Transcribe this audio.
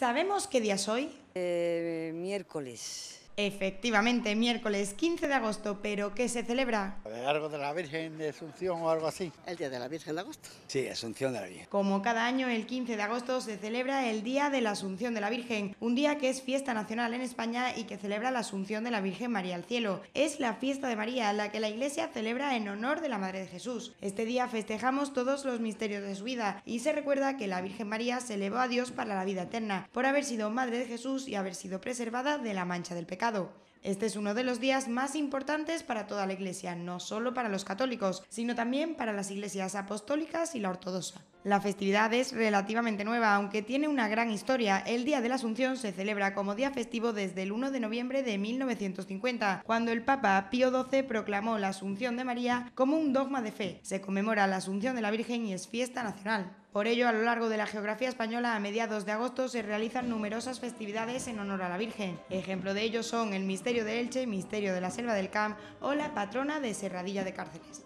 ¿Sabemos qué día es hoy? Eh, miércoles. Efectivamente, miércoles 15 de agosto, pero ¿qué se celebra? Algo de la Virgen de Asunción o algo así. El Día de la Virgen de Agosto. Sí, Asunción de la Virgen. Como cada año, el 15 de agosto se celebra el Día de la Asunción de la Virgen, un día que es fiesta nacional en España y que celebra la Asunción de la Virgen María al Cielo. Es la fiesta de María, la que la Iglesia celebra en honor de la Madre de Jesús. Este día festejamos todos los misterios de su vida y se recuerda que la Virgen María se elevó a Dios para la vida eterna, por haber sido Madre de Jesús y haber sido preservada de la mancha del pecado. Este es uno de los días más importantes para toda la Iglesia, no solo para los católicos, sino también para las iglesias apostólicas y la ortodoxa. La festividad es relativamente nueva, aunque tiene una gran historia. El Día de la Asunción se celebra como día festivo desde el 1 de noviembre de 1950, cuando el Papa Pío XII proclamó la Asunción de María como un dogma de fe. Se conmemora la Asunción de la Virgen y es fiesta nacional. Por ello, a lo largo de la geografía española, a mediados de agosto se realizan numerosas festividades en honor a la Virgen. Ejemplo de ello son el Misterio de Elche, Misterio de la Selva del Camp o la Patrona de Serradilla de Cárceles.